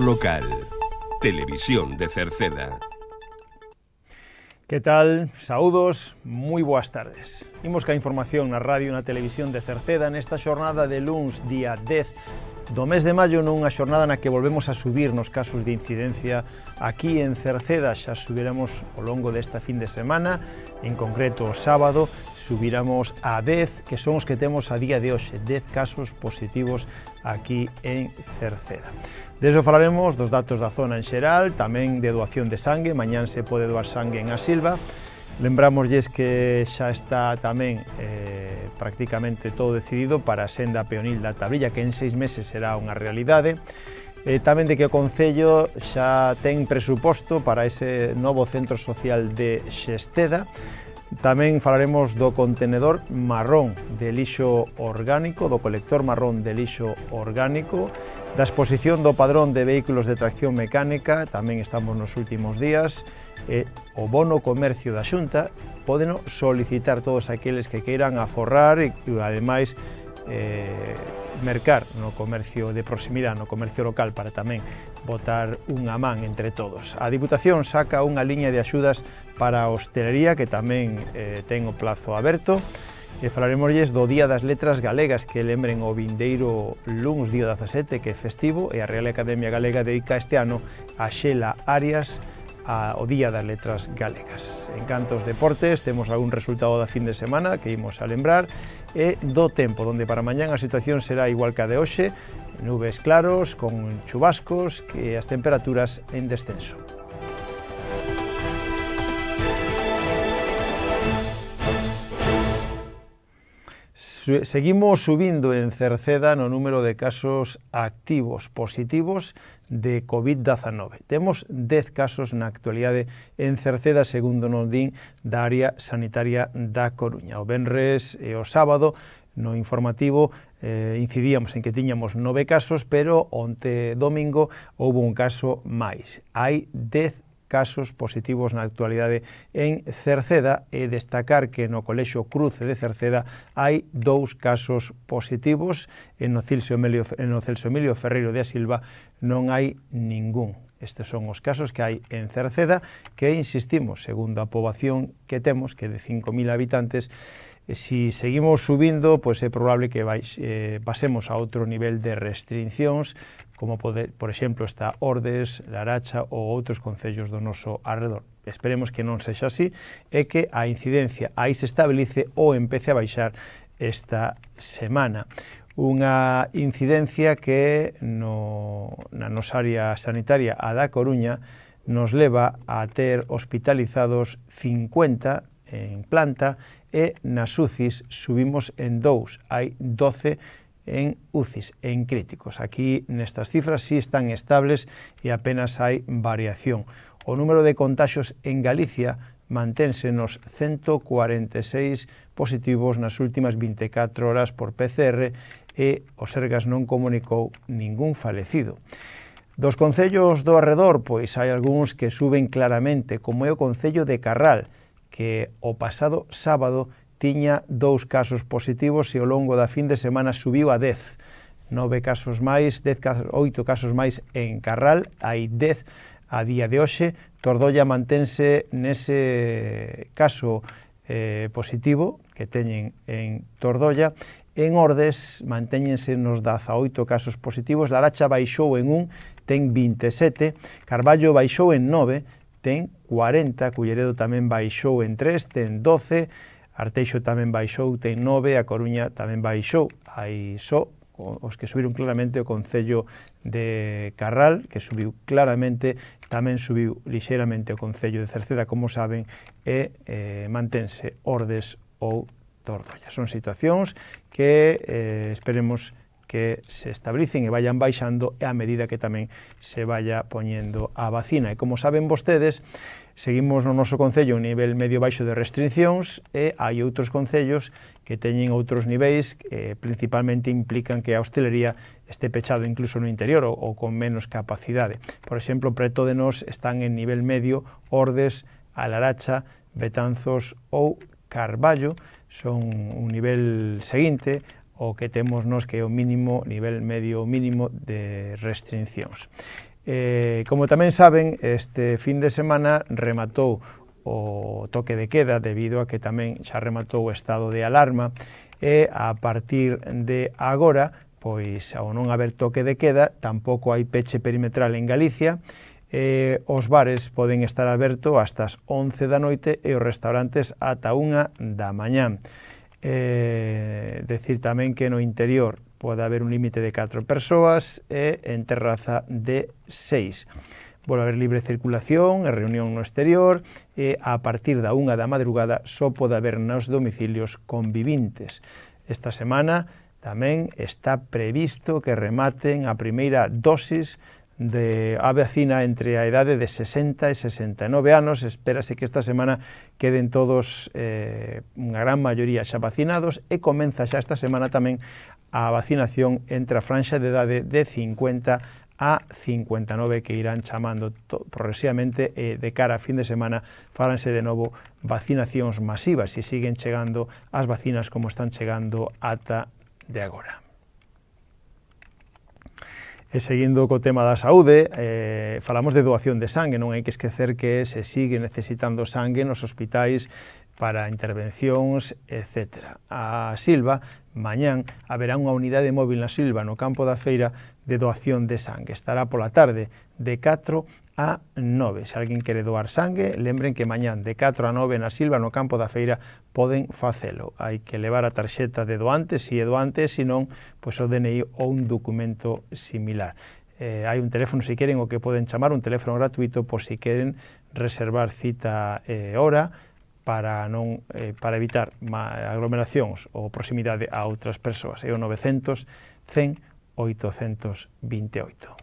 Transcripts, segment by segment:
Local. Televisión de Cerceda. Que tal? Saúdos, moi boas tardes. Imos ca información na radio e na televisión de Cerceda nesta xornada de luns, día 10 do mes de maio nunha xornada na que volvemos a subir nos casos de incidencia aquí en Cerceda, xa subiremos ao longo desta fin de semana, en concreto o sábado, subiramos a 10, que son os que temos a día de hoxe, 10 casos positivos aquí en Cerceda. Deso falaremos dos datos da zona en xeral, tamén de doación de sangue, mañán se pode doar sangue en A Silva. Lembramoslles que xa está tamén eh, prácticamente todo decidido para a senda peonil da tabrilla, que en seis meses será unha realidade. Eh, tamén de que o Concello xa ten presuposto para ese novo centro social de Xesteda, Tamén falaremos do contenedor marrón de lixo orgánico, do colector marrón de lixo orgánico, da exposición do padrón de vehículos de tracción mecánica, tamén estamos nos últimos días, e o bono comercio da Xunta, podeno solicitar todos aqueles que queiran aforrar e, ademais, eh, mercar no comercio de proximidade, no comercio local, para tamén botar unha man entre todos. A Diputación saca unha liña de axudas para a hostelería, que tamén eh, ten o plazo aberto, E falaremosles do Día das Letras Galegas que lembren o vindeiro luns día 17 que é festivo e a Real Academia Galega dedica este ano a Xela Arias ao Día das Letras Galegas. En cantos deportes, temos algún resultado da fin de semana que imos a lembrar e do tempo, onde para mañán a situación será igual que a de hoxe, nubes claros con chubascos que as temperaturas en descenso. su seguimos subindo en Cerceda no número de casos activos positivos de COVID-19. Temos 10 casos na actualidade en Cerceda, segundo nos din da área sanitaria da Coruña. O Benres e o sábado no informativo eh, incidíamos en que tiñamos nove casos, pero onte domingo houve un caso máis. Hai 10 casos positivos na actualidade en Cerceda e destacar que no Colexo Cruce de Cerceda hai dous casos positivos en o Celso Emilio, en o Celso Emilio Ferreiro de Silva non hai ningún. Estes son os casos que hai en Cerceda que insistimos, segundo a poboación que temos, que de 5.000 habitantes, eh, si seguimos subindo, pois é probable que vais, eh, pasemos a outro nivel de restriccións como pode, por exemplo está Ordes, Laracha ou outros concellos do noso arredor. Esperemos que non sexa así e que a incidencia aí se estabilice ou empece a baixar esta semana unha incidencia que no, na nosa área sanitaria a da Coruña nos leva a ter hospitalizados 50 en planta e nas UCIs subimos en dous, hai 12 en UCIs, en críticos. Aquí nestas cifras sí están estables e apenas hai variación. O número de contagios en Galicia manténse nos 146 positivos nas últimas 24 horas por PCR e o Sergas non comunicou ningún falecido. Dos concellos do arredor, pois hai algúns que suben claramente, como é o concello de Carral, que o pasado sábado tiña dous casos positivos e ao longo da fin de semana subiu a 10. Nove casos máis, dez casos, oito casos máis en Carral, hai 10 a día de hoxe. Tordolla manténse nese caso eh, positivo que teñen en Tordolla. En Ordes mantéñense nos 18 casos positivos. Laracha baixou en un, ten 27. Carballo baixou en 9, ten 40. Culleredo tamén baixou en 3, ten 12. Arteixo tamén baixou, ten nove, A Coruña tamén baixou, hai só os que subiron claramente o Concello de Carral, que subiu claramente, tamén subiu lixeramente o Concello de Cerceda, como saben, e eh, mantense Ordes ou Tordoña. Son situacións que eh, esperemos que se estabilicen e vayan baixando e a medida que tamén se vaya poñendo a vacina. E como saben vostedes, Seguimos no noso Concello un nivel medio baixo de restriccións e hai outros Concellos que teñen outros niveis que principalmente implican que a hostelería este pechado incluso no interior ou, ou con menos capacidade. Por exemplo, preto de nós están en nivel medio Ordes, Alaracha, Betanzos ou Carballo, son un nivel seguinte o que temos nos que é o mínimo, nivel medio mínimo de restriccións. Eh, como tamén saben, este fin de semana rematou o toque de queda debido a que tamén xa rematou o estado de alarma e a partir de agora, pois ao non haber toque de queda, tampouco hai peche perimetral en Galicia, eh, os bares poden estar aberto hasta as 11 da noite e os restaurantes ata 1 da mañán. Eh, decir tamén que no interior pode haber un límite de 4 persoas e en terraza de 6. Vole haber libre circulación e reunión no exterior e a partir da unha da madrugada só pode haber nos domicilios convivintes. Esta semana tamén está previsto que rematen a primeira dosis de a vacina entre a idade de 60 e 69 anos. Espérase que esta semana queden todos, eh, unha gran maioría xa vacinados e comeza xa esta semana tamén a vacinación entre a franxa de edade de 50 a 59 que irán chamando progresivamente eh, de cara a fin de semana faránse de novo vacinacións masivas e siguen chegando as vacinas como están chegando ata de agora. E seguindo co tema da saúde, eh, falamos de doación de sangue, non hai que esquecer que se sigue necesitando sangue nos hospitais para intervencións, etc. A Silva Mañán haberá unha unidade móvil na Silva no campo da feira de doación de sangue. Estará pola tarde de 4 a 9. Se alguén quere doar sangue, lembren que mañán de 4 a 9 na Silva no campo da feira poden facelo. Hai que levar a tarxeta de doante, se si é doante, se non, pois o DNI ou un documento similar. Eh, hai un teléfono, se queren, o que poden chamar, un teléfono gratuito por se si queren reservar cita e eh, hora, para non eh, para evitar aglomeracións ou proximidade a outras persoas. É o 900 100 828.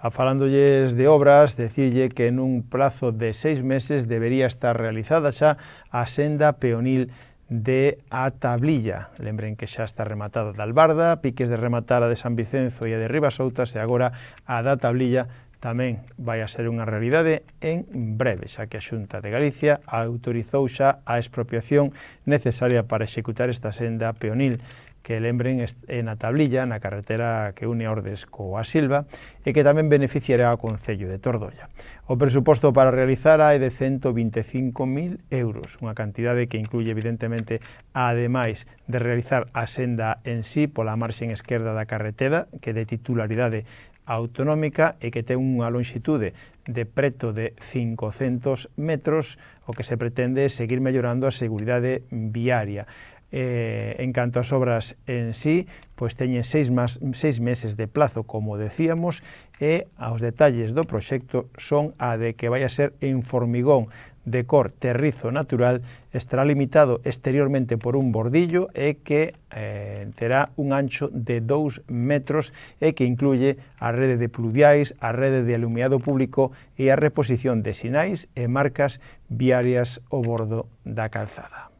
A falándolles de obras, decirlle que nun plazo de seis meses debería estar realizada xa a senda peonil de A Tablilla. Lembren que xa está rematada da Albarda, piques de rematar a de San Vicenzo e a de Outas e agora a da Tablilla tamén vai a ser unha realidade en breve, xa que a Xunta de Galicia autorizou xa a expropiación necesaria para executar esta senda peonil que lembren a tablilla na carretera que une Ordes coa Silva e que tamén beneficiará ao Concello de Tordolla. O presuposto para realizar é de 125.000 euros, unha cantidade que incluye evidentemente ademais de realizar a senda en sí pola marxen esquerda da carretera, que de titularidade autonómica e que ten unha longitude de preto de 500 metros, o que se pretende seguir mellorando a seguridade viaria. Eh, en canto ás obras en sí, pois teñen seis, más, seis meses de plazo, como decíamos, e aos detalles do proxecto son a de que vai a ser en formigón, de cor terrizo natural estará limitado exteriormente por un bordillo e que eh, terá un ancho de 2 metros e que incluye a rede de pluviais, a rede de alumiado público e a reposición de sinais e marcas viarias ao bordo da calzada.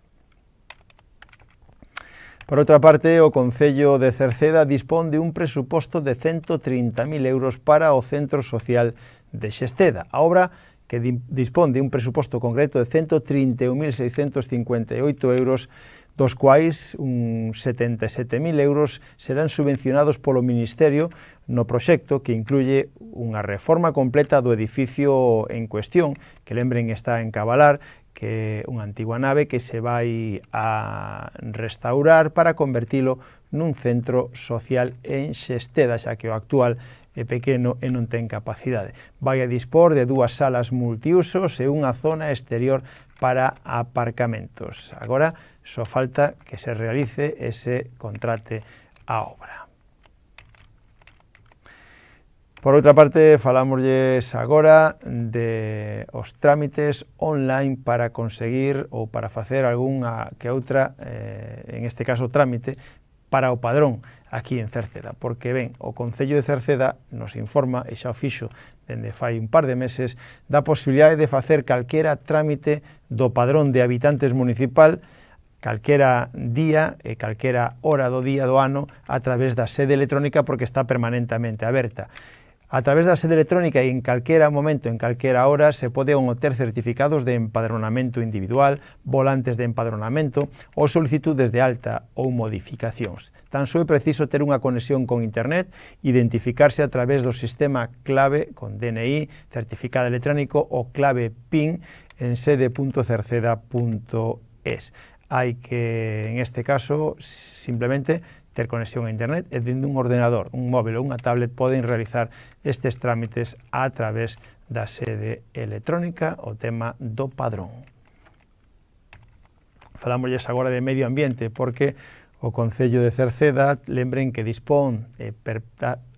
Por outra parte, o Concello de Cerceda dispón de un presuposto de 130.000 euros para o Centro Social de Xesteda. A obra que dispón de un presuposto concreto de 131.658 euros, dos quais un 77.000 euros serán subvencionados polo Ministerio no proxecto que incluye unha reforma completa do edificio en cuestión, que lembren está en Cabalar, que é unha antigua nave que se vai a restaurar para convertilo nun centro social en Xesteda, xa que o actual é pequeno e non ten capacidade. Vai a dispor de dúas salas multiusos e unha zona exterior para aparcamentos. Agora, só falta que se realice e se contrate a obra. Por outra parte, falámoslles agora de os trámites online para conseguir ou para facer algunha que outra, eh, en este caso trámite, para o padrón aquí en Cerceda, porque ben, o Concello de Cerceda nos informa, e xa o fixo dende fai un par de meses, da posibilidade de facer calquera trámite do padrón de habitantes municipal calquera día e calquera hora do día do ano a través da sede electrónica porque está permanentemente aberta. A través da sede electrónica e en calquera momento, en calquera hora, se pode obter certificados de empadronamento individual, volantes de empadronamento ou solicitudes de alta ou modificacións. Tan só é preciso ter unha conexión con Internet, identificarse a través do sistema clave con DNI, certificado electrónico ou clave PIN en sede.cerceda.es. Hai que, en este caso, simplemente ter conexión a internet e dende un ordenador, un móvel ou unha tablet poden realizar estes trámites a través da sede electrónica o tema do padrón. Falámoslles agora de medio ambiente porque o Concello de Cerceda lembren que dispón eh, per,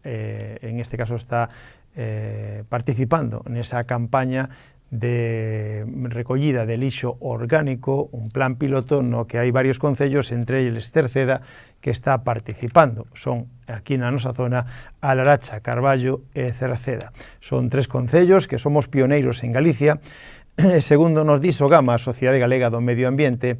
eh, en este caso está eh, participando nesa campaña de recollida de lixo orgánico, un plan piloto no que hai varios concellos, entre eles Cerceda, que está participando. Son, aquí na nosa zona, Alaracha, Carballo e Cerceda. Son tres concellos que somos pioneiros en Galicia. Segundo nos dixo Gama, a Sociedade Galega do Medio Ambiente,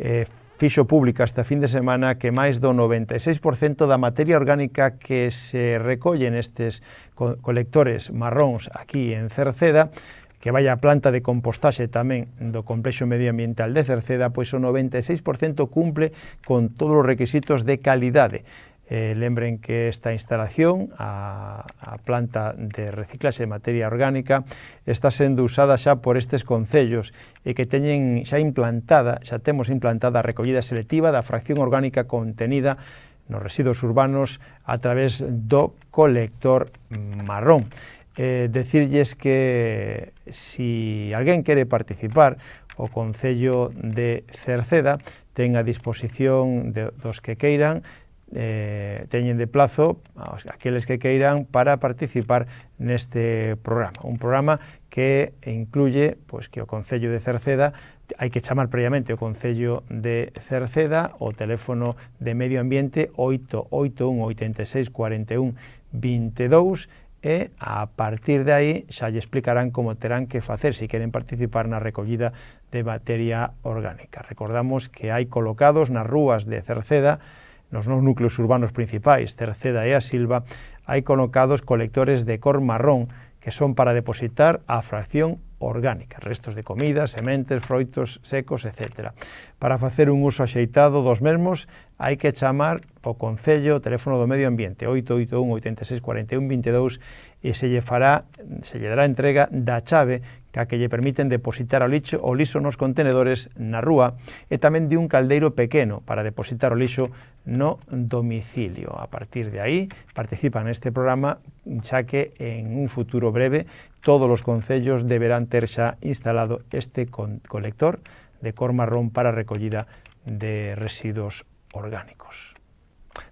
eh, fixo pública esta fin de semana que máis do 96% da materia orgánica que se recolle nestes co colectores marróns aquí en Cerceda que vai a planta de compostaxe tamén do Complexo Medioambiental de Cerceda, pois o 96% cumple con todos os requisitos de calidade. Eh, lembren que esta instalación, a, a planta de reciclaxe de materia orgánica, está sendo usada xa por estes concellos e que teñen xa implantada, xa temos implantada a recollida selectiva da fracción orgánica contenida nos residuos urbanos a través do colector marrón eh, decirles que si alguén quere participar, o Concello de Cerceda ten a disposición de, dos que queiran eh, teñen de plazo aquellos que queiran para participar neste programa. Un programa que incluye pois, que o Concello de Cerceda hai que chamar previamente o Concello de Cerceda, o teléfono de Medio Ambiente 881 86 41 22 e a partir de aí xa lle explicarán como terán que facer se queren participar na recollida de materia orgánica. Recordamos que hai colocados nas rúas de Cerceda, nos nos núcleos urbanos principais, Cerceda e a Silva, hai colocados colectores de cor marrón que son para depositar a fracción orgánica, restos de comida, sementes, froitos secos, etc. Para facer un uso axeitado dos mesmos, hai que chamar o Concello o Teléfono do Medio Ambiente 881 86 41 22 e se lle fará, se lle dará entrega da chave que le permiten depositar o lixo, o lixo nos contenedores na rúa y e también de un caldeiro pequeño para depositar o lixo no domicilio. A partir de aí participan este programa ya que en un futuro breve todos los concellos deberán tener xa instalado este colector de cor marrón para recogida de residuos orgánicos.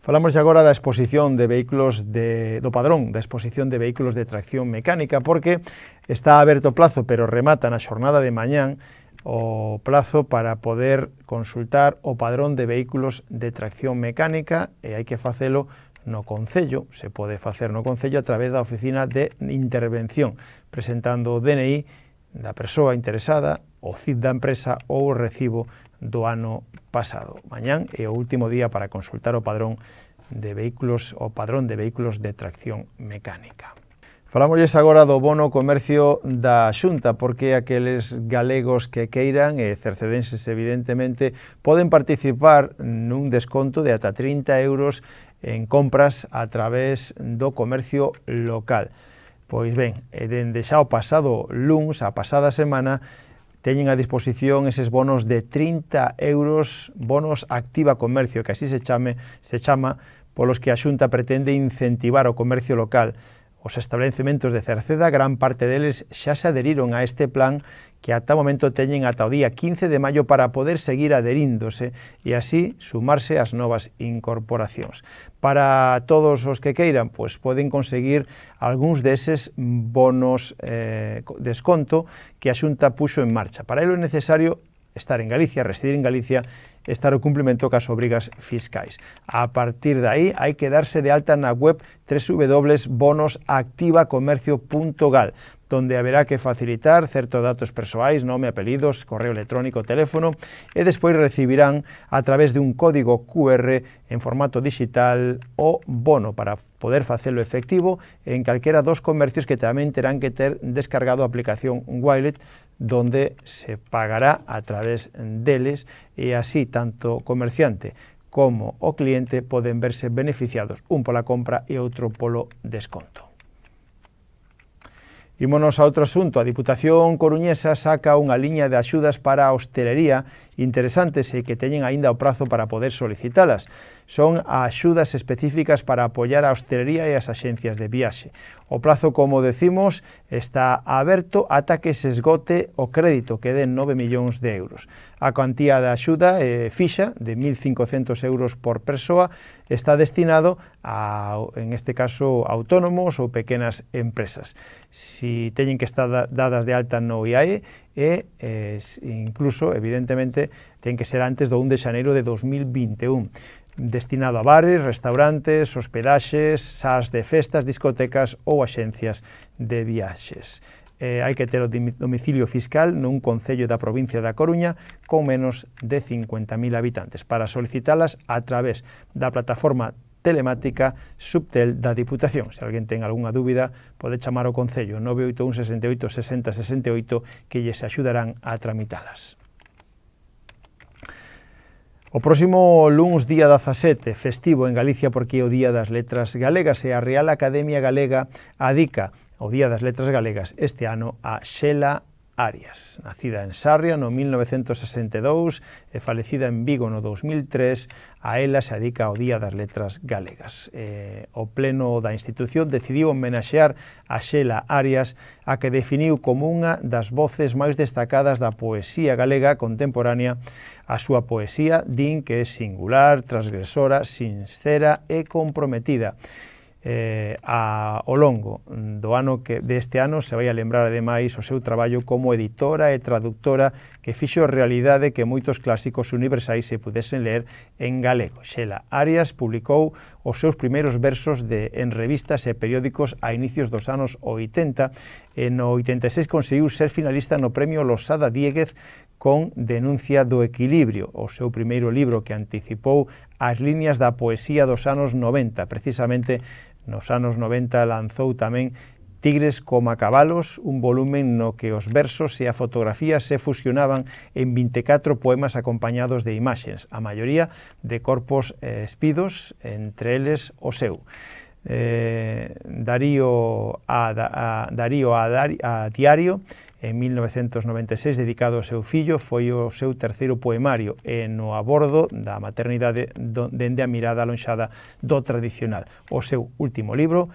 Falamos agora da exposición de vehículos de, do padrón, da exposición de vehículos de tracción mecánica, porque está aberto o plazo, pero remata na xornada de mañán o plazo para poder consultar o padrón de vehículos de tracción mecánica e hai que facelo no Concello, se pode facer no Concello a través da Oficina de Intervención, presentando o DNI da persoa interesada, o CID da empresa ou o recibo do ano pasado. Mañán é o último día para consultar o padrón de vehículos o padrón de vehículos de tracción mecánica. Falámoslles agora do bono comercio da Xunta, porque aqueles galegos que queiran, e cercedenses evidentemente, poden participar nun desconto de ata 30 euros en compras a través do comercio local. Pois ben, dende xa o pasado luns, a pasada semana, teñen a disposición eses bonos de 30 euros, bonos activa comercio, que así se chame, se chama, polos que a Xunta pretende incentivar o comercio local. Os establecementos de Cerceda, gran parte deles xa se aderiron a este plan que ata o momento teñen ata o día 15 de maio para poder seguir aderíndose e así sumarse ás novas incorporacións. Para todos os que queiran, pois poden conseguir algúns deses bonos eh, desconto que a Xunta puxo en marcha. Para ele é necesario estar en Galicia, residir en Galicia estar o cumprimento cas obrigas fiscais. A partir de ahí hay que darse de alta en la web www.bonosactivacomercio.gal donde habrá que facilitar ciertos datos personales, nombre, apellidos, correo electrónico, teléfono, y después recibirán a través de un código QR en formato digital o bono para poder hacerlo efectivo en de dos comercios que también tendrán que tener descargado aplicación Wallet, donde se pagará a través de deles e así tanto o comerciante como o cliente poden verse beneficiados un pola compra e outro polo desconto. Imonos a outro asunto. A Diputación Coruñesa saca unha liña de axudas para a hostelería interesantes e que teñen aínda o prazo para poder solicitalas son axudas específicas para apoiar a hostelería e as axencias de viaxe. O plazo, como decimos, está aberto ata que se esgote o crédito, que den 9 millóns de euros. A cuantía da axuda eh, fixa de 1.500 euros por persoa está destinado a, en este caso, autónomos ou pequenas empresas. Si teñen que estar dadas de alta no IAE, e eh, incluso, evidentemente, ten que ser antes do 1 de xaneiro de 2021 destinado a bares, restaurantes, hospedaxes, sas de festas, discotecas ou axencias de viaxes. Eh, hai que ter o domicilio fiscal nun concello da provincia da Coruña con menos de 50.000 habitantes para solicitalas a través da plataforma telemática subtel da Diputación. Se alguén ten algunha dúbida, pode chamar ao Concello 981 68 60 68 que lles axudarán a tramitalas. O próximo luns día 17, festivo en Galicia porque é o Día das Letras Galegas e a Real Academia Galega adica o Día das Letras Galegas este ano a Xela Arias, nacida en Sarria no 1962 e falecida en Vigo no 2003, a ela se adica o Día das Letras Galegas. Eh, o pleno da institución decidiu homenaxear a Xela Arias, a que definiu como unha das voces máis destacadas da poesía galega contemporánea. A súa poesía din que é singular, transgresora, sincera e comprometida eh, a, ao longo mm, do ano que deste ano se vai a lembrar ademais o seu traballo como editora e traductora que fixo realidade que moitos clásicos universais se pudesen ler en galego. Xela Arias publicou os seus primeiros versos de, en revistas e periódicos a inicios dos anos 80 e no 86 conseguiu ser finalista no premio Losada Dieguez con Denuncia do Equilibrio, o seu primeiro libro que anticipou as líneas da poesía dos anos 90, precisamente Nos anos 90 lanzou tamén Tigres coma cabalos, un volumen no que os versos e a fotografía se fusionaban en 24 poemas acompañados de imaxes, a maioría de corpos eh, espidos, entre eles o seu eh, Darío, a, a, Darío a, a Diario en 1996 dedicado ao seu fillo foi o seu terceiro poemario e no abordo da maternidade dende a mirada alonxada do tradicional. O seu último libro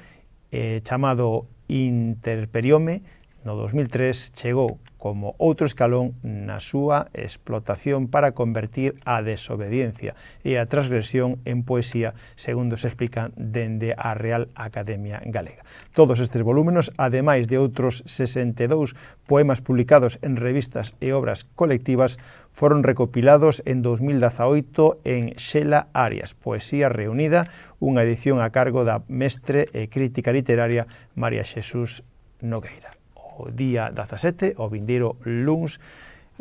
eh, chamado Interperiome No 2003 chegou como outro escalón na súa explotación para convertir a desobediencia e a transgresión en poesía, segundo se explica dende a Real Academia Galega. Todos estes volúmenos, ademais de outros 62 poemas publicados en revistas e obras colectivas, foron recopilados en 2018 en Xela Arias, Poesía Reunida, unha edición a cargo da mestre e crítica literaria María Xesús Nogueira o día 17, o vindeiro luns,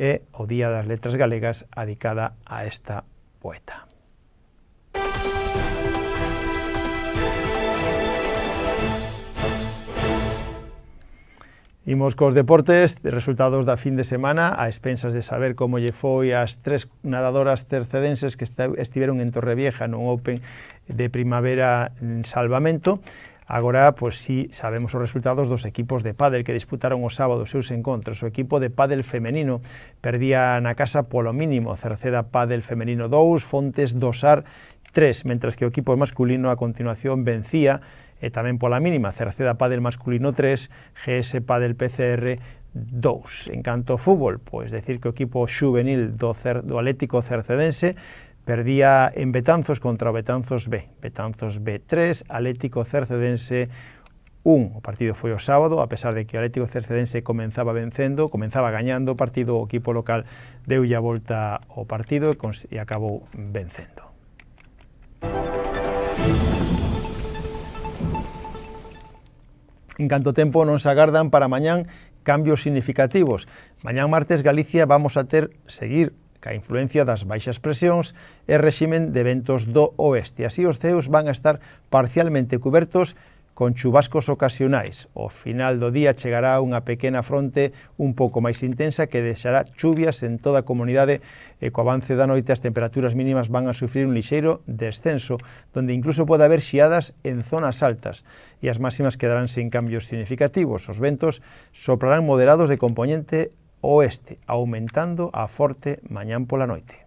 e o Día das Letras Galegas adicada a esta poeta. Imos cos deportes, resultados da fin de semana, a expensas de saber como lle foi as tres nadadoras tercedenses que estiveron en Torrevieja no Open de Primavera en Salvamento. Agora, pois si sí, sabemos os resultados dos equipos de pádel que disputaron o sábado os seus encontros. O equipo de pádel femenino perdía na casa polo mínimo Cerceda Pádel Femenino 2, Fontes Dosar 3, mentras que o equipo masculino a continuación vencía e tamén pola mínima Cerceda Pádel Masculino 3, GS Pádel PCR 2. En canto ao fútbol, pois decir que o equipo juvenil do, Cer do Atlético Cercedense Perdía en Betanzos contra o Betanzos B. Betanzos B3, Atlético Cercedense 1. O partido foi o sábado, a pesar de que o Atlético Cercedense comenzaba vencendo, comenzaba gañando o partido, o equipo local deu a volta ao partido e, e acabou vencendo. En canto tempo non se agardan para mañán cambios significativos. Mañán martes Galicia vamos a ter seguir ca influencia das baixas presións e reximen de ventos do oeste. Así os ceus van a estar parcialmente cubertos con chubascos ocasionais. O final do día chegará unha pequena fronte un pouco máis intensa que deixará chuvias en toda a comunidade e co avance da noite as temperaturas mínimas van a sufrir un lixeiro descenso, donde incluso pode haber xiadas en zonas altas e as máximas quedarán sin cambios significativos. Os ventos soprarán moderados de componente oeste, aumentando a forte mañán pola noite.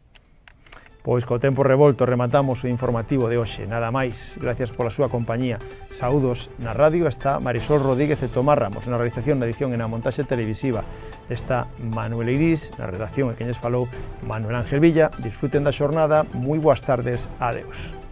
Pois co tempo revolto rematamos o informativo de hoxe. Nada máis, gracias pola súa compañía. Saúdos na radio está Marisol Rodríguez e Tomás Ramos na realización, na edición e na montaxe televisiva. Está Manuel Iris, na redacción e queñes falou Manuel Ángel Villa. Disfruten da xornada, moi boas tardes, adeus.